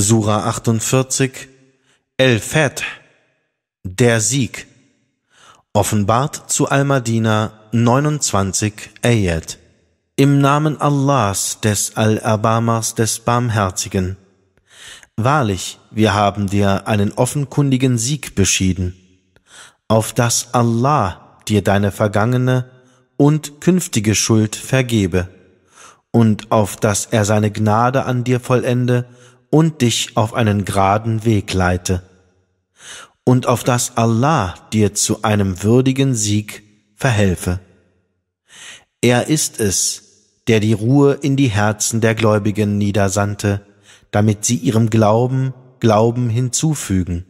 Sura 48, El-Fath, der Sieg, offenbart zu Al-Madina 29 Ayat. Im Namen Allahs, des Al-Abamas, des Barmherzigen. Wahrlich, wir haben dir einen offenkundigen Sieg beschieden, auf dass Allah dir deine vergangene und künftige Schuld vergebe und auf dass er seine Gnade an dir vollende und dich auf einen geraden Weg leite, und auf das Allah dir zu einem würdigen Sieg verhelfe. Er ist es, der die Ruhe in die Herzen der Gläubigen niedersandte, damit sie ihrem Glauben Glauben hinzufügen.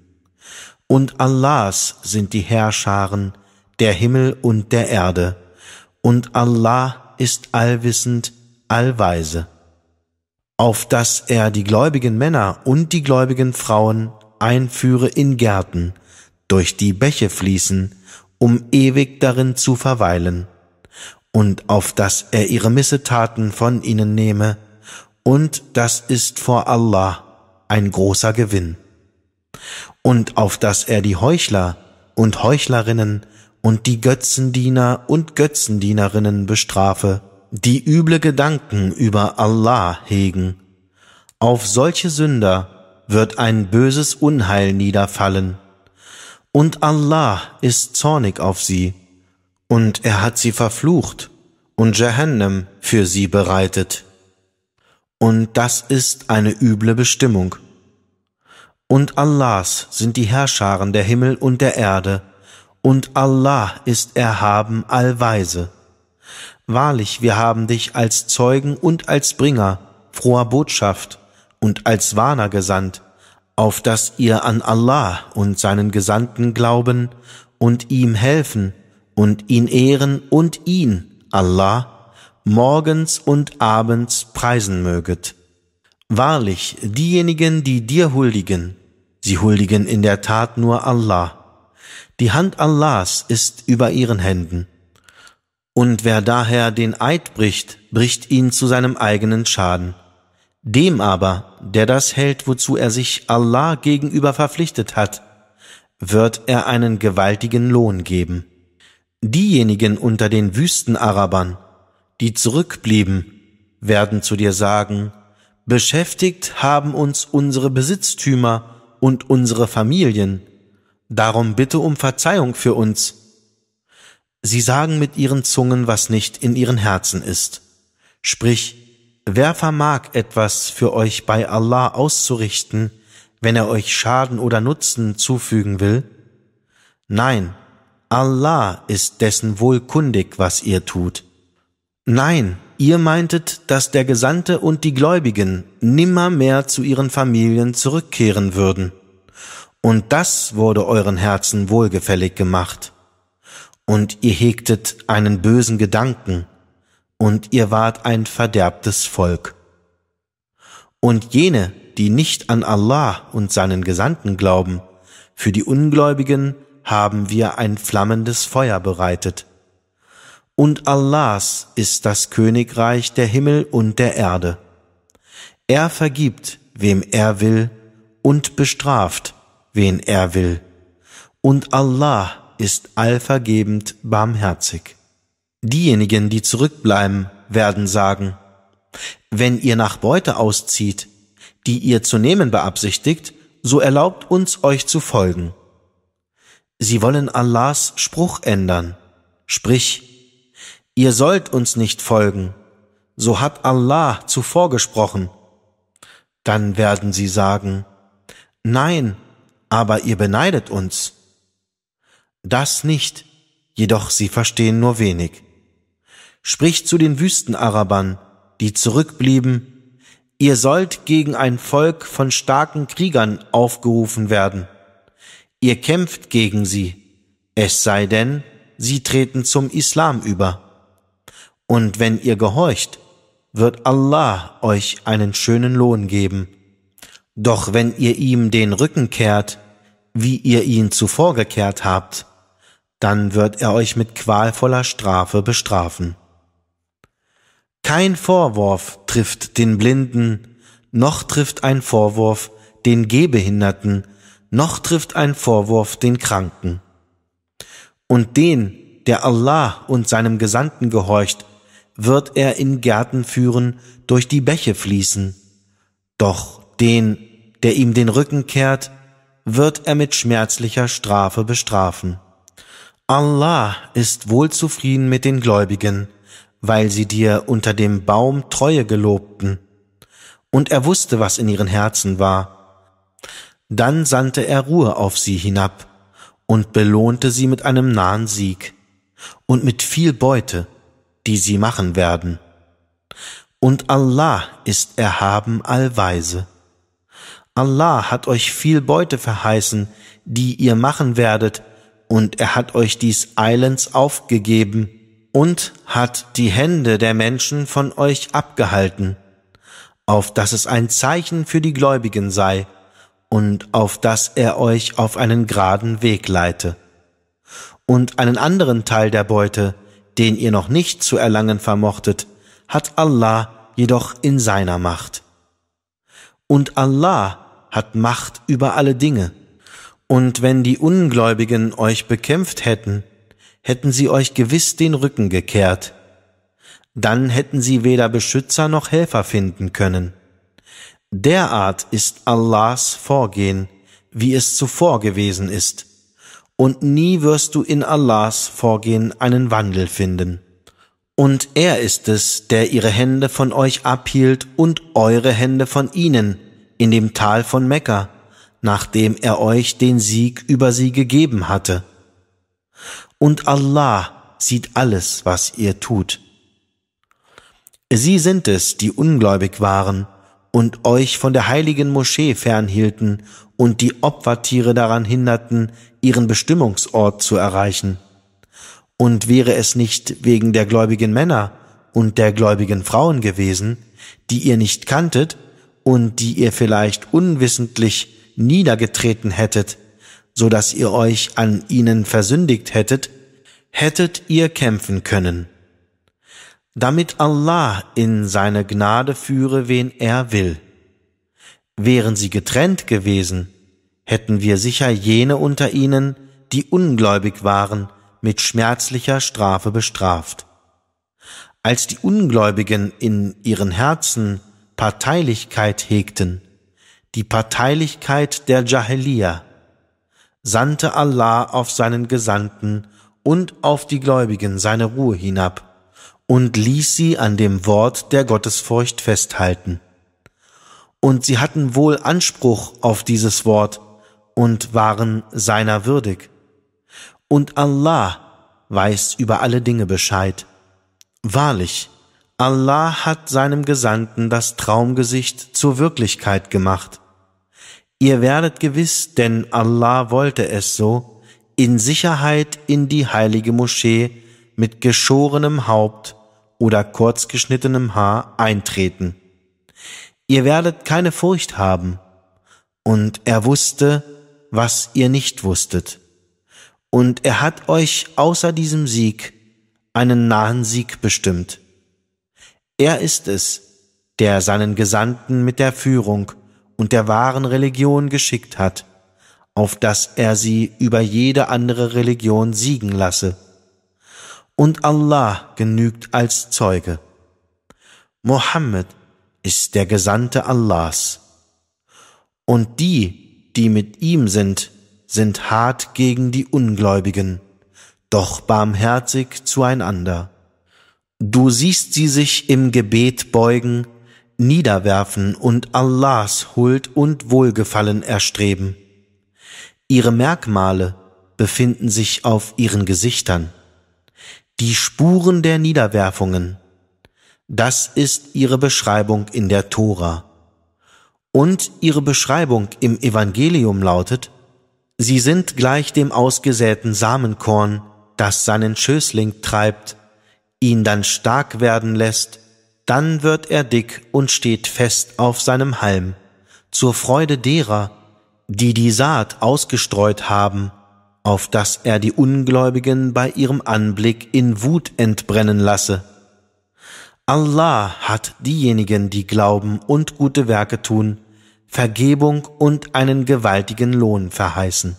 Und Allahs sind die Herrscharen der Himmel und der Erde, und Allah ist allwissend, allweise auf dass er die gläubigen Männer und die gläubigen Frauen einführe in Gärten, durch die Bäche fließen, um ewig darin zu verweilen, und auf dass er ihre Missetaten von ihnen nehme, und das ist vor Allah ein großer Gewinn, und auf dass er die Heuchler und Heuchlerinnen und die Götzendiener und Götzendienerinnen bestrafe, die üble Gedanken über Allah hegen. Auf solche Sünder wird ein böses Unheil niederfallen. Und Allah ist zornig auf sie, und er hat sie verflucht und Jahannam für sie bereitet. Und das ist eine üble Bestimmung. Und Allahs sind die Herrscharen der Himmel und der Erde, und Allah ist erhaben allweise. Wahrlich, wir haben dich als Zeugen und als Bringer froher Botschaft und als Warner gesandt, auf dass ihr an Allah und seinen Gesandten glauben und ihm helfen und ihn ehren und ihn, Allah, morgens und abends preisen möget. Wahrlich, diejenigen, die dir huldigen, sie huldigen in der Tat nur Allah. Die Hand Allahs ist über ihren Händen. Und wer daher den Eid bricht, bricht ihn zu seinem eigenen Schaden. Dem aber, der das hält, wozu er sich Allah gegenüber verpflichtet hat, wird er einen gewaltigen Lohn geben. Diejenigen unter den Wüstenarabern, die zurückblieben, werden zu dir sagen, beschäftigt haben uns unsere Besitztümer und unsere Familien, darum bitte um Verzeihung für uns, Sie sagen mit ihren Zungen, was nicht in ihren Herzen ist. Sprich, wer vermag etwas für euch bei Allah auszurichten, wenn er euch Schaden oder Nutzen zufügen will? Nein, Allah ist dessen wohlkundig, was ihr tut. Nein, ihr meintet, dass der Gesandte und die Gläubigen nimmermehr zu ihren Familien zurückkehren würden. Und das wurde euren Herzen wohlgefällig gemacht und ihr hegtet einen bösen Gedanken, und ihr wart ein verderbtes Volk. Und jene, die nicht an Allah und seinen Gesandten glauben, für die Ungläubigen haben wir ein flammendes Feuer bereitet. Und Allahs ist das Königreich der Himmel und der Erde. Er vergibt, wem er will, und bestraft, wen er will. Und Allah ist allvergebend barmherzig. Diejenigen, die zurückbleiben, werden sagen, wenn ihr nach Beute auszieht, die ihr zu nehmen beabsichtigt, so erlaubt uns euch zu folgen. Sie wollen Allahs Spruch ändern, sprich, ihr sollt uns nicht folgen, so hat Allah zuvor gesprochen. Dann werden sie sagen, nein, aber ihr beneidet uns. Das nicht, jedoch sie verstehen nur wenig. Sprich zu den Wüstenarabern, die zurückblieben, ihr sollt gegen ein Volk von starken Kriegern aufgerufen werden. Ihr kämpft gegen sie, es sei denn, sie treten zum Islam über. Und wenn ihr gehorcht, wird Allah euch einen schönen Lohn geben. Doch wenn ihr ihm den Rücken kehrt, wie ihr ihn zuvor gekehrt habt, dann wird er euch mit qualvoller Strafe bestrafen. Kein Vorwurf trifft den Blinden, noch trifft ein Vorwurf den Gehbehinderten, noch trifft ein Vorwurf den Kranken. Und den, der Allah und seinem Gesandten gehorcht, wird er in Gärten führen, durch die Bäche fließen. Doch den, der ihm den Rücken kehrt, wird er mit schmerzlicher Strafe bestrafen. Allah ist wohlzufrieden mit den Gläubigen, weil sie dir unter dem Baum Treue gelobten. Und er wusste, was in ihren Herzen war. Dann sandte er Ruhe auf sie hinab und belohnte sie mit einem nahen Sieg und mit viel Beute, die sie machen werden. Und Allah ist erhaben allweise. Allah hat euch viel Beute verheißen, die ihr machen werdet, und er hat euch dies eilends aufgegeben und hat die Hände der Menschen von euch abgehalten, auf dass es ein Zeichen für die Gläubigen sei und auf dass er euch auf einen geraden Weg leite. Und einen anderen Teil der Beute, den ihr noch nicht zu erlangen vermochtet, hat Allah jedoch in seiner Macht. Und Allah hat Macht über alle Dinge. Und wenn die Ungläubigen euch bekämpft hätten, hätten sie euch gewiss den Rücken gekehrt. Dann hätten sie weder Beschützer noch Helfer finden können. Derart ist Allahs Vorgehen, wie es zuvor gewesen ist. Und nie wirst du in Allahs Vorgehen einen Wandel finden. Und er ist es, der ihre Hände von euch abhielt und eure Hände von ihnen in dem Tal von Mekka nachdem er euch den Sieg über sie gegeben hatte. Und Allah sieht alles, was ihr tut. Sie sind es, die ungläubig waren und euch von der heiligen Moschee fernhielten und die Opfertiere daran hinderten, ihren Bestimmungsort zu erreichen. Und wäre es nicht wegen der gläubigen Männer und der gläubigen Frauen gewesen, die ihr nicht kanntet und die ihr vielleicht unwissentlich niedergetreten hättet, so dass ihr euch an ihnen versündigt hättet, hättet ihr kämpfen können. Damit Allah in seine Gnade führe, wen er will. Wären sie getrennt gewesen, hätten wir sicher jene unter ihnen, die ungläubig waren, mit schmerzlicher Strafe bestraft. Als die Ungläubigen in ihren Herzen Parteilichkeit hegten, die Parteilichkeit der Jahiliya, sandte Allah auf seinen Gesandten und auf die Gläubigen seine Ruhe hinab und ließ sie an dem Wort der Gottesfurcht festhalten. Und sie hatten wohl Anspruch auf dieses Wort und waren seiner würdig. Und Allah weiß über alle Dinge Bescheid. Wahrlich, Allah hat seinem Gesandten das Traumgesicht zur Wirklichkeit gemacht. Ihr werdet gewiss, denn Allah wollte es so, in Sicherheit in die heilige Moschee mit geschorenem Haupt oder kurzgeschnittenem Haar eintreten. Ihr werdet keine Furcht haben. Und er wusste, was ihr nicht wusstet. Und er hat euch außer diesem Sieg einen nahen Sieg bestimmt. Er ist es, der seinen Gesandten mit der Führung und der wahren Religion geschickt hat, auf dass er sie über jede andere Religion siegen lasse. Und Allah genügt als Zeuge. Mohammed ist der Gesandte Allahs. Und die, die mit ihm sind, sind hart gegen die Ungläubigen, doch barmherzig zueinander. Du siehst sie sich im Gebet beugen, niederwerfen und Allahs Huld und Wohlgefallen erstreben. Ihre Merkmale befinden sich auf ihren Gesichtern. Die Spuren der Niederwerfungen, das ist ihre Beschreibung in der Tora. Und ihre Beschreibung im Evangelium lautet, Sie sind gleich dem ausgesäten Samenkorn, das seinen Schößling treibt ihn dann stark werden lässt, dann wird er dick und steht fest auf seinem Halm, zur Freude derer, die die Saat ausgestreut haben, auf dass er die Ungläubigen bei ihrem Anblick in Wut entbrennen lasse. Allah hat diejenigen, die glauben und gute Werke tun, Vergebung und einen gewaltigen Lohn verheißen.